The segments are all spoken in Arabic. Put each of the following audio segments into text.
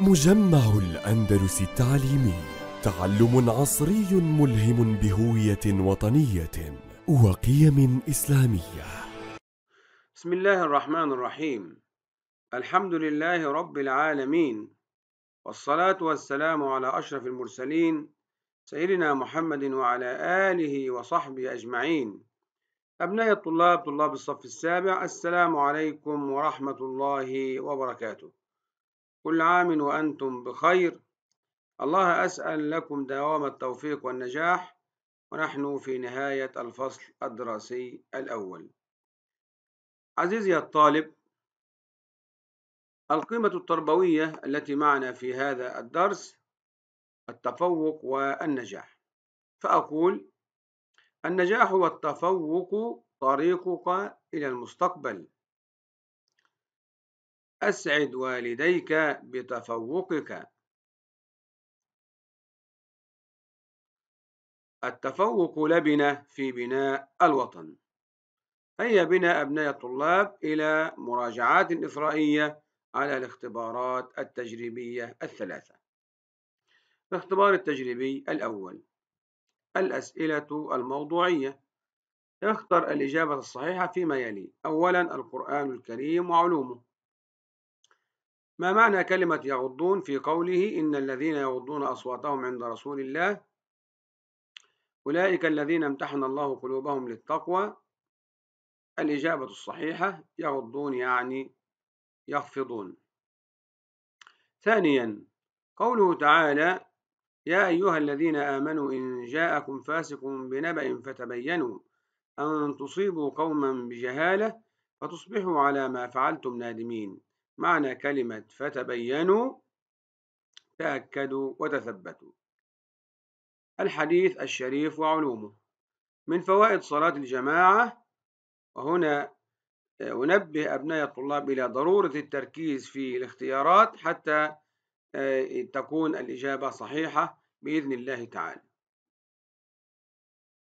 مجمع الأندلس التعليمي تعلم عصري ملهم بهوية وطنية وقيم إسلامية بسم الله الرحمن الرحيم الحمد لله رب العالمين والصلاة والسلام على أشرف المرسلين سيدنا محمد وعلى آله وصحبه أجمعين أبناء الطلاب طلاب الصف السابع السلام عليكم ورحمة الله وبركاته كل عام وأنتم بخير الله أسأل لكم دوام التوفيق والنجاح ونحن في نهاية الفصل الدراسي الأول عزيزي الطالب القيمة التربوية التي معنا في هذا الدرس التفوق والنجاح فأقول النجاح والتفوق طريقك إلى المستقبل أسعد والديك بتفوقك التفوق لبنة في بناء الوطن هيا بنا أبناء الطلاب إلى مراجعات إفرائية على الاختبارات التجريبية الثلاثة الاختبار التجريبي الأول الأسئلة الموضوعية اختر الإجابة الصحيحة فيما يلي أولا القرآن الكريم وعلومه ما معنى كلمة يغضون في قوله إن الذين يغضون أصواتهم عند رسول الله أولئك الذين امتحن الله قلوبهم للتقوى الإجابة الصحيحة يغضون يعني يخفضون ثانيا قوله تعالى يا أيها الذين آمنوا إن جاءكم فاسق بنبأ فتبينوا أن تصيبوا قوما بجهالة فتصبحوا على ما فعلتم نادمين معنى كلمة فتبينوا تأكدوا وتثبتوا الحديث الشريف وعلومه من فوائد صلاة الجماعة وهنا آه، أنبه أبناء الطلاب إلى ضرورة التركيز في الاختيارات حتى آه، تكون الإجابة صحيحة بإذن الله تعالى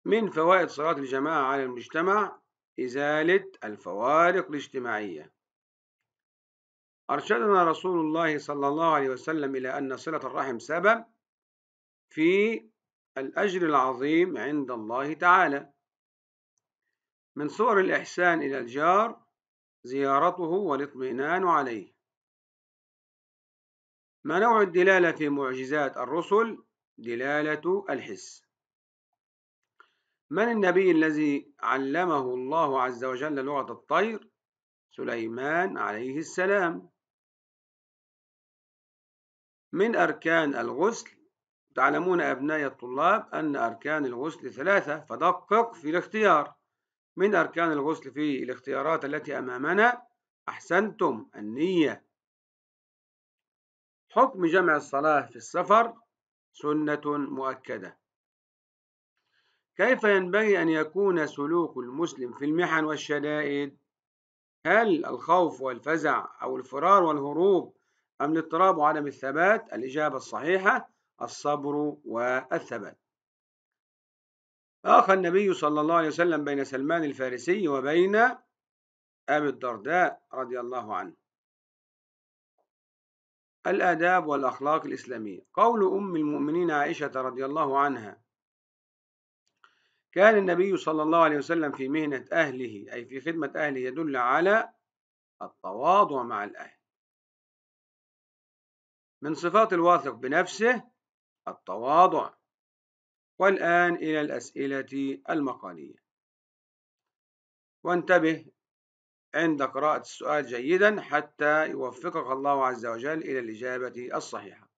من فوائد صلاة الجماعة على المجتمع إزالة الفوارق الاجتماعية أرشدنا رسول الله صلى الله عليه وسلم إلى أن صلة الرحم سبب في الأجر العظيم عند الله تعالى من صور الإحسان إلى الجار زيارته والاطمئنان عليه ما نوع الدلالة في معجزات الرسل؟ دلالة الحس من النبي الذي علمه الله عز وجل لغة الطير؟ سليمان عليه السلام من أركان الغسل تعلمون أبنائي الطلاب أن أركان الغسل ثلاثة فدقق في الاختيار من أركان الغسل في الاختيارات التي أمامنا أحسنتم النية حكم جمع الصلاة في السفر سنة مؤكدة كيف ينبغي أن يكون سلوك المسلم في المحن والشدائد؟ هل الخوف والفزع أو الفرار والهروب أم الاضطراب وعدم الثبات الإجابة الصحيحة الصبر والثبات آخى النبي صلى الله عليه وسلم بين سلمان الفارسي وبين أبي الدرداء رضي الله عنه الآداب والأخلاق الإسلامية قول أم المؤمنين عائشة رضي الله عنها كان النبي صلى الله عليه وسلم في مهنة أهله أي في خدمة أهله يدل على التواضع مع الأهل من صفات الواثق بنفسه التواضع والآن إلى الأسئلة المقالية وانتبه عند قراءة السؤال جيدا حتى يوفقك الله عز وجل إلى الإجابة الصحيحة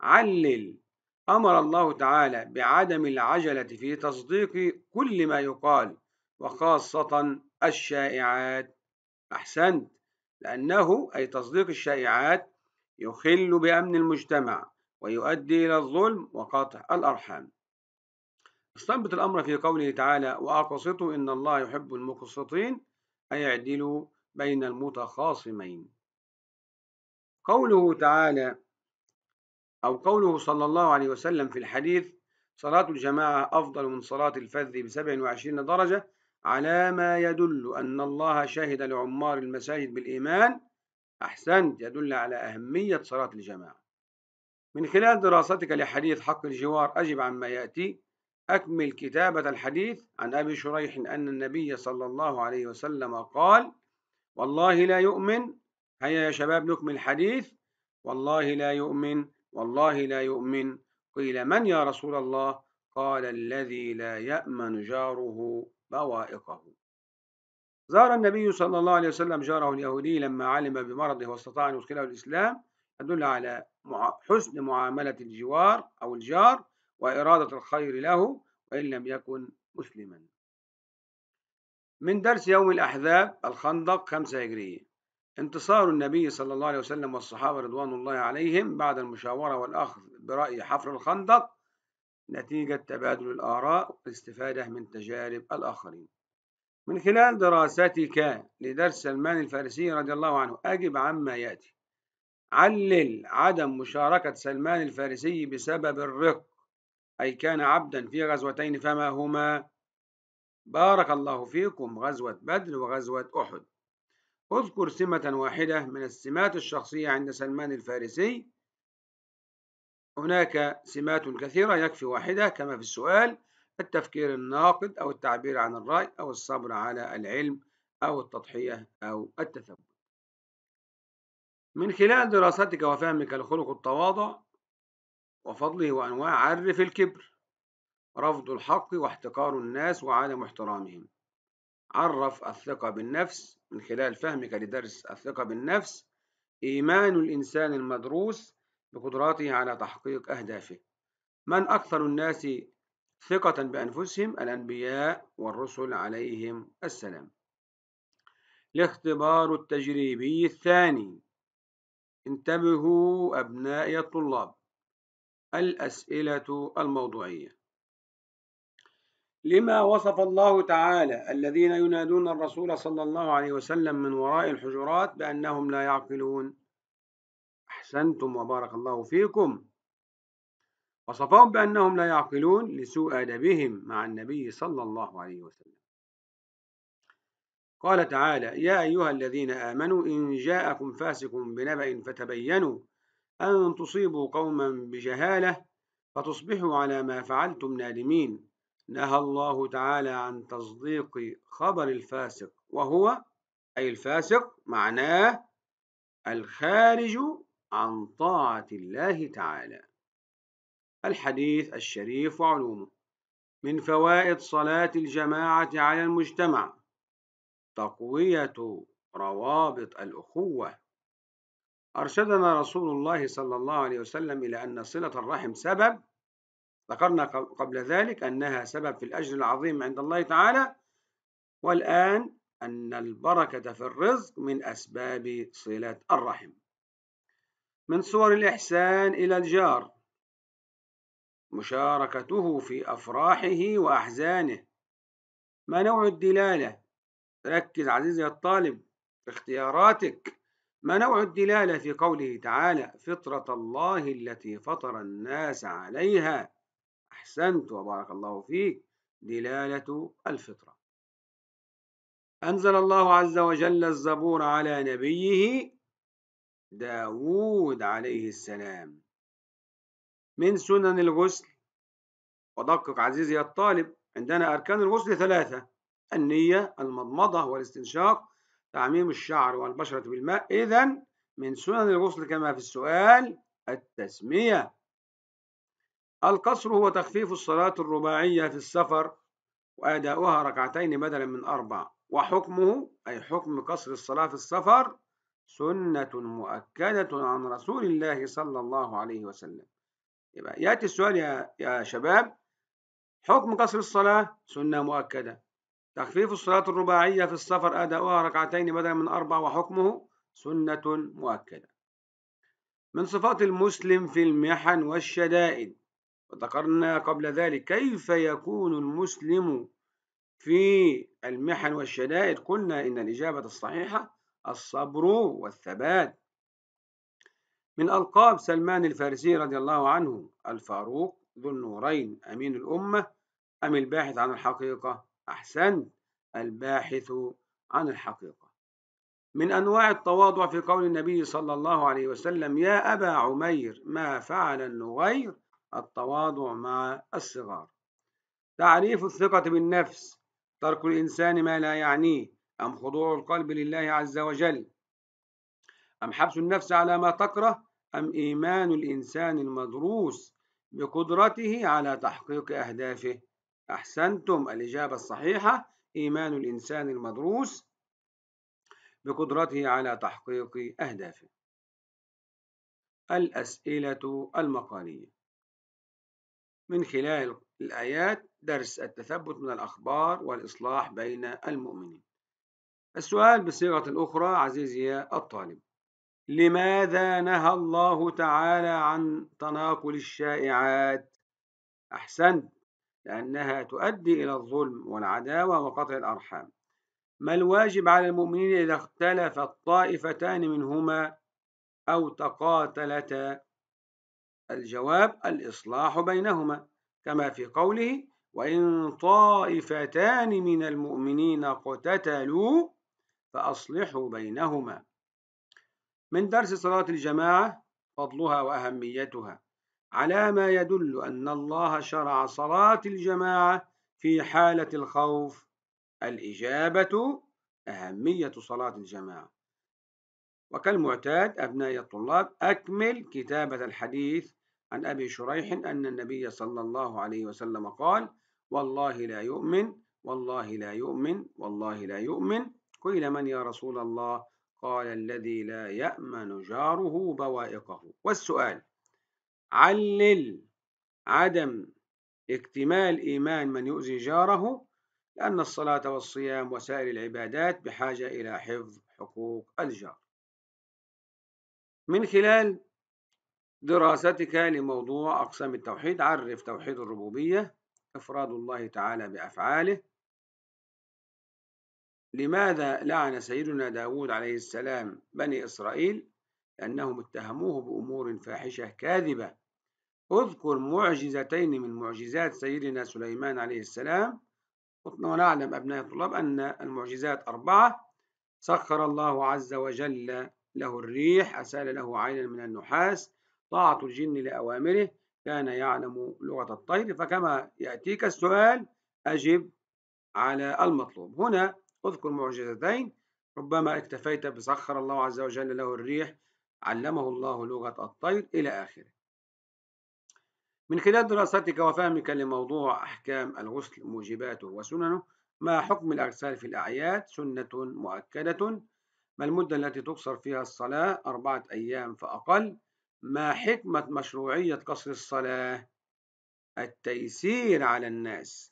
علل أمر الله تعالى بعدم العجلة في تصديق كل ما يقال وخاصة الشائعات أحسنت لأنه أي تصديق الشائعات يخل بأمن المجتمع ويؤدي إلى الظلم وقطع الأرحام استنبط الأمر في قوله تعالى وأقسطوا إن الله يحب المقسطين أي اعدلوا بين المتخاصمين قوله تعالى أو قوله صلى الله عليه وسلم في الحديث صلاة الجماعة أفضل من صلاة الفذ ب 27 درجة على ما يدل أن الله شهد لعمار المساجد بالإيمان أحسنت يدل على أهمية صلاة الجماعة من خلال دراستك لحديث حق الجوار أجب عما يأتي أكمل كتابة الحديث عن أبي شريح أن النبي صلى الله عليه وسلم قال والله لا يؤمن هيا يا شباب نكمل الحديث والله لا يؤمن والله لا يؤمن قيل من يا رسول الله قال الذي لا يأمن جاره بوائقه زار النبي صلى الله عليه وسلم جاره اليهودي لما علم بمرضه واستطاع أن يدخله الإسلام يدل على حسن معاملة الجوار أو الجار وإرادة الخير له وإن لم يكن مسلما من درس يوم الأحزاب الخندق 5 هجرية انتصار النبي صلى الله عليه وسلم والصحابة رضوان الله عليهم بعد المشاورة والأخذ برأي حفر الخندق نتيجة تبادل الآراء والاستفادة من تجارب الآخرين من خلال دراستك لدرس سلمان الفارسي رضي الله عنه أجب عما يأتي علل عدم مشاركة سلمان الفارسي بسبب الرق أي كان عبدا في غزوتين فما هما بارك الله فيكم غزوة بدر وغزوة أحد اذكر سمة واحدة من السمات الشخصية عند سلمان الفارسي هناك سمات كثيرة يكفي واحدة كما في السؤال التفكير الناقد أو التعبير عن الرأي أو الصبر على العلم أو التضحية أو التثبت من خلال دراستك وفهمك لخلق التواضع وفضله وأنواع عرف الكبر رفض الحق واحتقار الناس وعدم احترامهم عرف الثقة بالنفس من خلال فهمك لدرس الثقة بالنفس إيمان الإنسان المدروس بقدراته على تحقيق أهدافه من أكثر الناس ثقة بأنفسهم الأنبياء والرسل عليهم السلام الاختبار التجريبي الثاني انتبهوا أبنائي الطلاب الأسئلة الموضوعية لما وصف الله تعالى الذين ينادون الرسول صلى الله عليه وسلم من وراء الحجرات بأنهم لا يعقلون أحسنتم وبارك الله فيكم وصفهم بأنهم لا يعقلون لسوء أدبهم مع النبي صلى الله عليه وسلم قال تعالى يا أيها الذين آمنوا إن جاءكم فاسق بنبأ فتبينوا أن تصيبوا قوما بجهالة فتصبحوا على ما فعلتم نادمين نهى الله تعالى عن تصديق خبر الفاسق وهو أي الفاسق معناه الخارج عن طاعة الله تعالى الحديث الشريف وعلومه من فوائد صلاة الجماعة على المجتمع تقوية روابط الأخوة أرشدنا رسول الله صلى الله عليه وسلم إلى أن صلة الرحم سبب ذكرنا قبل ذلك أنها سبب في الأجر العظيم عند الله تعالى والآن أن البركة في الرزق من أسباب صلة الرحم من صور الإحسان إلى الجار مشاركته في أفراحه وأحزانه ما نوع الدلالة؟ ركز عزيزي الطالب اختياراتك ما نوع الدلالة في قوله تعالى فطرة الله التي فطر الناس عليها أحسنت وبارك الله فيك دلالة الفطرة أنزل الله عز وجل الزبور على نبيه داود عليه السلام من سنن الغسل ودقق عزيزي الطالب عندنا أركان الغسل ثلاثة النية المضمضة والاستنشاق تعميم الشعر والبشرة بالماء إذا من سنن الغسل كما في السؤال التسمية القصر هو تخفيف الصلاة الرباعية في السفر وأداؤها ركعتين بدلا من أربع وحكمه أي حكم قصر الصلاة في السفر سنة مؤكدة عن رسول الله صلى الله عليه وسلم يبقى يأتي السؤال يا, يا شباب حكم قصر الصلاة سنة مؤكدة تخفيف الصلاة الرباعية في السفر أداؤها ركعتين بدلا من أربع وحكمه سنة مؤكدة من صفات المسلم في المحن والشدائد وذكرنا قبل ذلك كيف يكون المسلم في المحن والشدائد قلنا إن الإجابة الصحيحة الصبر والثبات من ألقاب سلمان الفارسي رضي الله عنه الفاروق ذو النورين أمين الأمة أم الباحث عن الحقيقة أحسنت الباحث عن الحقيقة من أنواع التواضع في قول النبي صلى الله عليه وسلم يا أبا عمير ما فعل النغير التواضع مع الصغار تعريف الثقة بالنفس ترك الإنسان ما لا يعنيه أم خضوع القلب لله عز وجل أم حبس النفس على ما تكره أم إيمان الإنسان المدروس بقدرته على تحقيق أهدافه أحسنتم الإجابة الصحيحة إيمان الإنسان المدروس بقدرته على تحقيق أهدافه الأسئلة المقالية من خلال الآيات درس التثبت من الأخبار والإصلاح بين المؤمنين السؤال بصيغة أخرى عزيزي الطالب لماذا نهى الله تعالى عن تناقل الشائعات احسنت لانها تؤدي الى الظلم والعداوه وقطع الارحام ما الواجب على المؤمنين اذا اختلف الطائفتان منهما او تقاتلتا الجواب الاصلاح بينهما كما في قوله وان طائفتان من المؤمنين اقتتلوا فاصلحوا بينهما من درس صلاة الجماعة فضلها وأهميتها على ما يدل أن الله شرع صلاة الجماعة في حالة الخوف الإجابة أهمية صلاة الجماعة وكالمعتاد أبناء الطلاب أكمل كتابة الحديث عن أبي شريح أن النبي صلى الله عليه وسلم قال والله لا يؤمن والله لا يؤمن والله لا يؤمن قيل من يا رسول الله قال الذي لا يأمن جاره بوائقه والسؤال علل عدم اكتمال إيمان من يؤذي جاره لأن الصلاة والصيام وسائر العبادات بحاجة إلى حفظ حقوق الجار من خلال دراستك لموضوع أقسام التوحيد عرف توحيد الربوبية إفراد الله تعالى بأفعاله لماذا لعن سيدنا داود عليه السلام بني إسرائيل؟ لأنهم اتهموه بأمور فاحشة كاذبة اذكر معجزتين من معجزات سيدنا سليمان عليه السلام ونعلم أبناء الطلاب أن المعجزات أربعة سخر الله عز وجل له الريح أسال له عينا من النحاس طاعة الجن لأوامره كان يعلم لغة الطير فكما يأتيك السؤال أجب على المطلوب هنا اذكر معجزتين ربما اكتفيت بسخر الله عز وجل له الريح علمه الله لغة الطير إلى آخره من خلال دراستك وفهمك لموضوع أحكام الغسل موجباته وسننه ما حكم الأغسال في الأعياد سنة مؤكدة ما المدة التي تقصر فيها الصلاة أربعة أيام فأقل ما حكمة مشروعية قصر الصلاة التيسير على الناس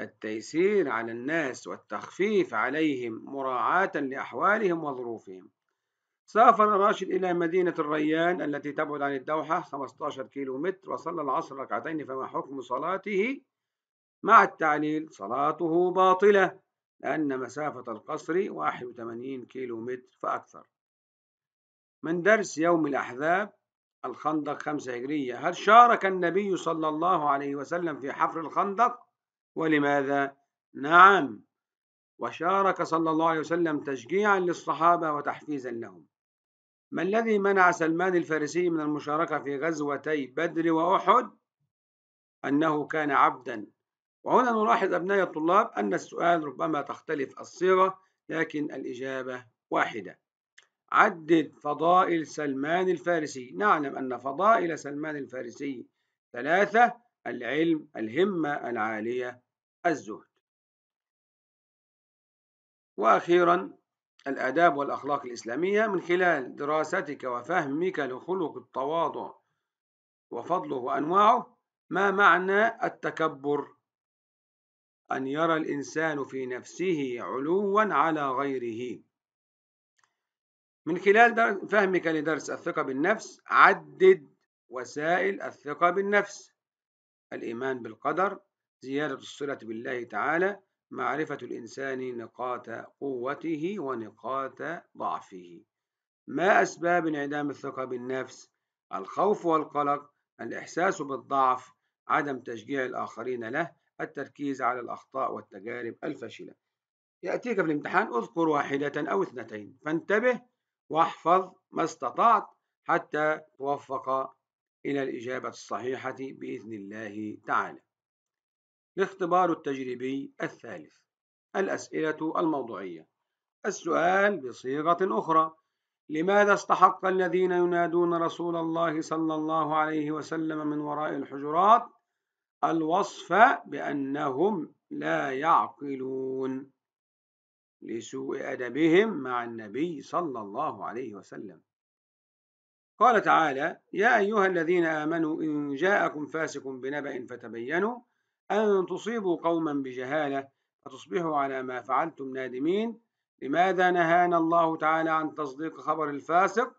التيسير على الناس والتخفيف عليهم مراعاة لأحوالهم وظروفهم سافر راشد إلى مدينة الريان التي تبعد عن الدوحة 15 كيلو متر وصلى العصر ركعتين فما حكم صلاته مع التعليل صلاته باطلة لأن مسافة القصر 81 كيلو متر فأكثر من درس يوم الأحزاب الخندق 5 هجرية هل شارك النبي صلى الله عليه وسلم في حفر الخندق؟ ولماذا؟ نعم وشارك صلى الله عليه وسلم تشجيعا للصحابة وتحفيزا لهم ما الذي منع سلمان الفارسي من المشاركة في غزوتي بدر وأحد؟ أنه كان عبدا وهنا نلاحظ أبناء الطلاب أن السؤال ربما تختلف الصيغة لكن الإجابة واحدة عدد فضائل سلمان الفارسي نعلم أن فضائل سلمان الفارسي ثلاثة العلم الهمة العالية الزهد واخيرا الاداب والاخلاق الاسلاميه من خلال دراستك وفهمك لخلق التواضع وفضله وانواعه ما معنى التكبر ان يرى الانسان في نفسه علوا على غيره من خلال فهمك لدرس الثقه بالنفس عدد وسائل الثقه بالنفس الايمان بالقدر زيادة الصلة بالله تعالى معرفة الإنسان نقاط قوته ونقاط ضعفه ما أسباب انعدام الثقة بالنفس الخوف والقلق الإحساس بالضعف عدم تشجيع الآخرين له التركيز على الأخطاء والتجارب الفاشلة يأتيك في الامتحان اذكر واحدة أو اثنتين فانتبه واحفظ ما استطعت حتى توفق إلى الإجابة الصحيحة بإذن الله تعالى الاختبار التجريبي الثالث الأسئلة الموضوعية السؤال بصيغة أخرى لماذا استحق الذين ينادون رسول الله صلى الله عليه وسلم من وراء الحجرات الوصف بأنهم لا يعقلون لسوء أدبهم مع النبي صلى الله عليه وسلم قال تعالى يا أيها الذين آمنوا إن جاءكم فاسق بنبأ فتبينوا أن تصيبوا قوما بجهالة فتصبحوا على ما فعلتم نادمين لماذا نهانا الله تعالى عن تصديق خبر الفاسق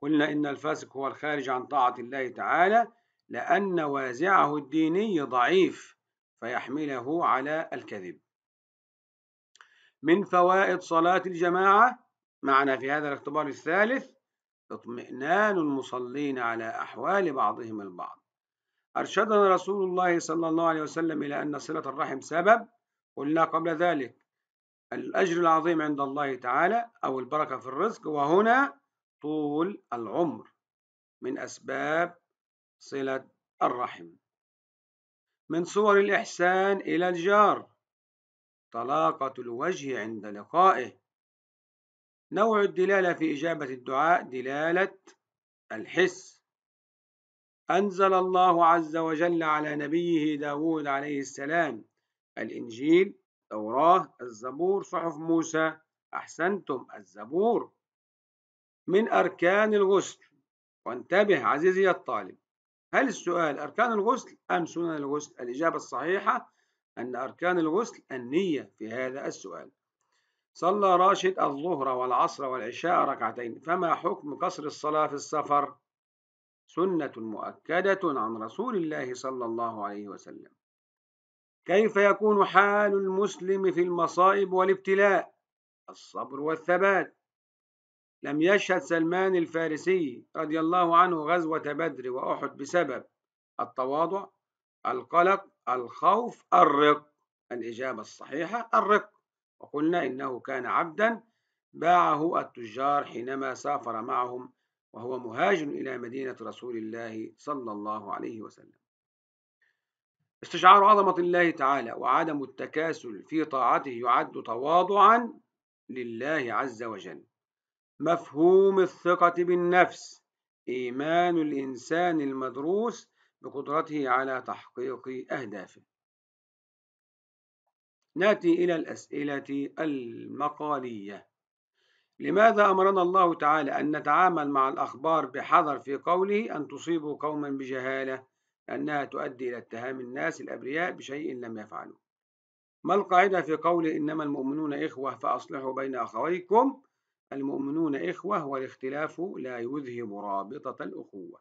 قلنا إن الفاسق هو الخارج عن طاعة الله تعالى لأن وازعه الديني ضعيف فيحمله على الكذب من فوائد صلاة الجماعة معنا في هذا الاختبار الثالث اطمئنان المصلين على أحوال بعضهم البعض أرشدنا رسول الله صلى الله عليه وسلم إلى أن صلة الرحم سبب قلنا قبل ذلك الأجر العظيم عند الله تعالى أو البركة في الرزق وهنا طول العمر من أسباب صلة الرحم من صور الإحسان إلى الجار طلاقة الوجه عند لقائه نوع الدلالة في إجابة الدعاء دلالة الحس أنزل الله عز وجل على نبيه داود عليه السلام الإنجيل توراة الزبور صحف موسى أحسنتم الزبور من أركان الغسل وانتبه عزيزي الطالب هل السؤال أركان الغسل أم سنن الغسل الإجابة الصحيحة أن أركان الغسل النية في هذا السؤال صلى راشد الظهر والعصر والعشاء ركعتين فما حكم قصر الصلاة في السفر سنة مؤكدة عن رسول الله صلى الله عليه وسلم كيف يكون حال المسلم في المصائب والابتلاء الصبر والثبات لم يشهد سلمان الفارسي رضي الله عنه غزوة بدر وأحد بسبب التواضع القلق الخوف الرق الإجابة الصحيحة الرق وقلنا إنه كان عبدا باعه التجار حينما سافر معهم وهو مهاجر إلى مدينة رسول الله صلى الله عليه وسلم استشعار عظمة الله تعالى وعدم التكاسل في طاعته يعد تواضعا لله عز وجل مفهوم الثقة بالنفس إيمان الإنسان المدروس بقدرته على تحقيق أهدافه ناتي إلى الأسئلة المقالية لماذا أمرنا الله تعالى أن نتعامل مع الأخبار بحذر في قوله أن تصيبوا قوما بجهالة لأنها تؤدي إلى اتهام الناس الأبرياء بشيء لم يفعلوا ما القاعدة في قوله إنما المؤمنون إخوة فأصلحوا بين أخويكم المؤمنون إخوة والاختلاف لا يذهب رابطة الأخوة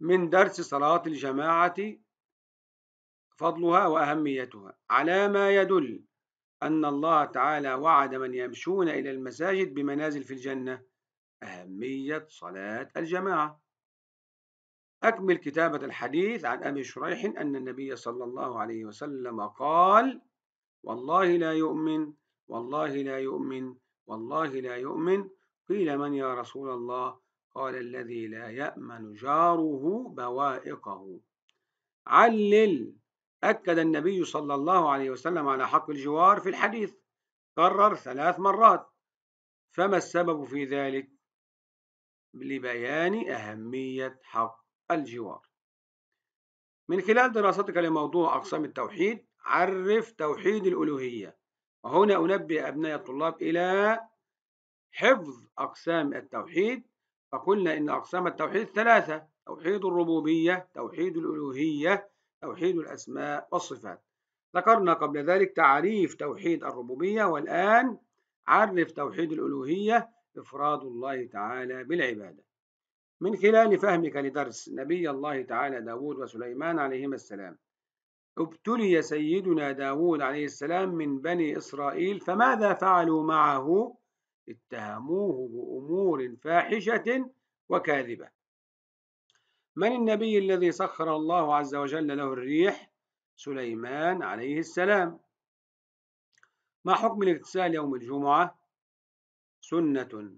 من درس صلاة الجماعة فضلها وأهميتها على ما يدل أن الله تعالى وعد من يمشون إلى المساجد بمنازل في الجنة أهمية صلاة الجماعة أكمل كتابة الحديث عن أبي شريح أن النبي صلى الله عليه وسلم قال والله لا يؤمن والله لا يؤمن والله لا يؤمن قيل من يا رسول الله قال الذي لا يأمن جاره بوائقه علل أكد النبي صلى الله عليه وسلم على حق الجوار في الحديث كرر ثلاث مرات فما السبب في ذلك؟ لبيان أهمية حق الجوار من خلال دراستك لموضوع أقسام التوحيد عرف توحيد الألوهية وهنا أنبه أبناء الطلاب إلى حفظ أقسام التوحيد فقلنا إن أقسام التوحيد ثلاثة توحيد الربوبية توحيد الألوهية توحيد الأسماء والصفات ذكرنا قبل ذلك تعريف توحيد الربوبية والآن عرف توحيد الألوهية إفراد الله تعالى بالعبادة من خلال فهمك لدرس نبي الله تعالى داود وسليمان عليهما السلام ابتلي سيدنا داود عليه السلام من بني إسرائيل فماذا فعلوا معه؟ اتهموه بأمور فاحشة وكاذبة من النبي الذي سخر الله عز وجل له الريح سليمان عليه السلام ما حكم الاغتسال يوم الجمعة سنة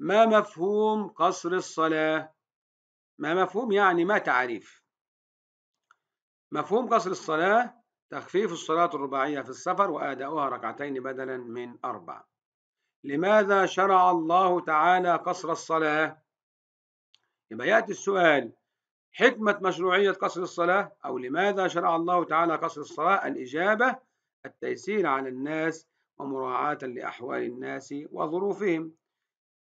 ما مفهوم قصر الصلاة ما مفهوم يعني ما تعريف مفهوم قصر الصلاة تخفيف الصلاة الرباعية في السفر وأداؤها ركعتين بدلا من أربع لماذا شرع الله تعالى قصر الصلاة يبقى يأتي السؤال حكمة مشروعية قصر الصلاة أو لماذا شرع الله تعالى قصر الصلاة الإجابة التيسير على الناس ومراعاة لأحوال الناس وظروفهم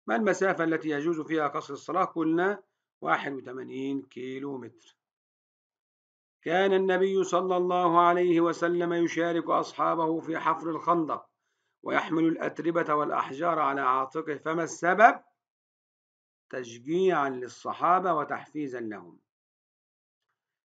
ما المسافة التي يجوز فيها قصر الصلاة قلنا 81 كيلو متر كان النبي صلى الله عليه وسلم يشارك أصحابه في حفر الخندق ويحمل الأتربة والأحجار على عاتقه فما السبب؟ تشجيعا للصحابة وتحفيزا لهم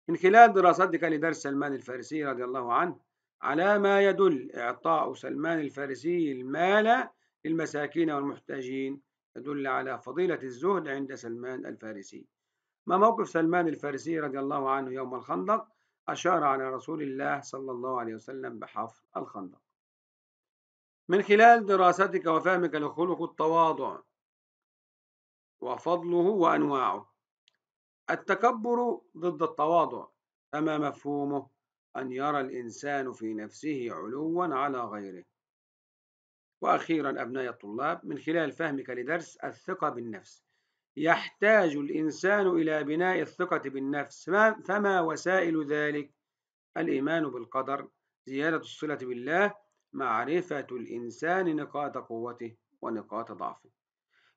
من خلال دراستك لدرس سلمان الفارسي رضي الله عنه على ما يدل إعطاء سلمان الفارسي المال للمساكين والمحتاجين يدل على فضيلة الزهد عند سلمان الفارسي ما موقف سلمان الفارسي رضي الله عنه يوم الخندق أشار على رسول الله صلى الله عليه وسلم بحفر الخندق من خلال دراستك وفهمك لخلق التواضع وفضله وأنواعه التكبر ضد التواضع أما مفهومه أن يرى الإنسان في نفسه علوا على غيره وأخيرا أبناء الطلاب من خلال فهمك لدرس الثقة بالنفس يحتاج الإنسان إلى بناء الثقة بالنفس فما وسائل ذلك الإيمان بالقدر زيادة الصلة بالله معرفة الإنسان نقاط قوته ونقاط ضعفه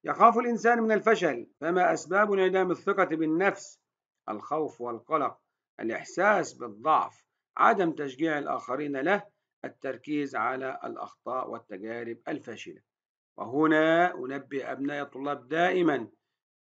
يخاف الإنسان من الفشل فما أسباب انعدام الثقة بالنفس الخوف والقلق الإحساس بالضعف عدم تشجيع الآخرين له التركيز على الأخطاء والتجارب الفاشلة وهنا أنبه أبناء الطلاب دائما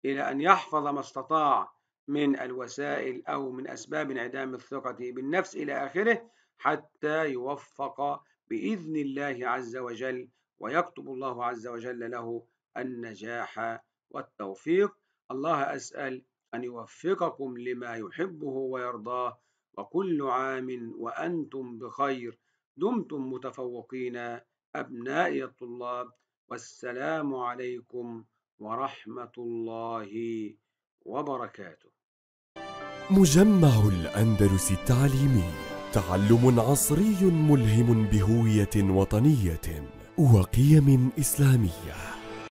إلى أن يحفظ ما استطاع من الوسائل أو من أسباب انعدام الثقة بالنفس إلى آخره حتى يوفق بإذن الله عز وجل ويكتب الله عز وجل له النجاح والتوفيق الله أسأل أن يوفقكم لما يحبه ويرضاه وكل عام وأنتم بخير دمتم متفوقين أبنائي الطلاب والسلام عليكم ورحمة الله وبركاته مجمع الأندلس التعليمي تعلم عصري ملهم بهوية وطنية وقيم إسلامية